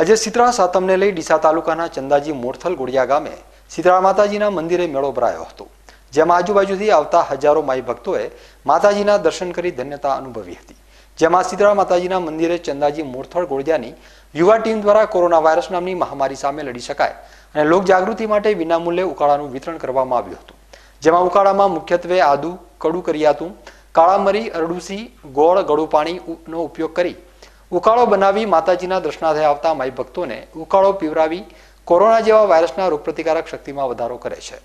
આજે સિત્રા સાતમને લઈ ડીસા તાલુકાના ચંદાજી મોરથલ ગોળિયા ગામે સિત્રા માતાજીના મંદિરે મેળો ભરાયો હતો જેમાં આજુબાજુથી આવતા હજારો માઈ ભક્તોએ માતાજીના દર્શન કરી ધન્યતા અનુભવી હતી જેમાં સિત્રા માતાજીના મંદિરે ચંદાજી મોરથળ ગોળિયાની યુવા ટીમ દ્વારા કોરોના વાયરસ નામની મહામારી સામે લડી શકાય અને લોકજાગૃતિ માટે વિનામૂલ્યે ઉકાળાનું વિતરણ કરવામાં આવ્યું હતું જેમાં ઉકાળામાં મુખ્યત્વે આદુ કડુ કરિયાતું કાળામરી અરડુસી ગોળ ગળું પાણીનો ઉપયોગ કરી ઉકાળો બનાવી માતાજીના દર્શનાર્થે આવતા માઈ ભક્તોને ઉકાળો પીવરાવી કોરોના જેવા વાયરસના રોગપ્રતિકારક શક્તિમાં વધારો કરે છે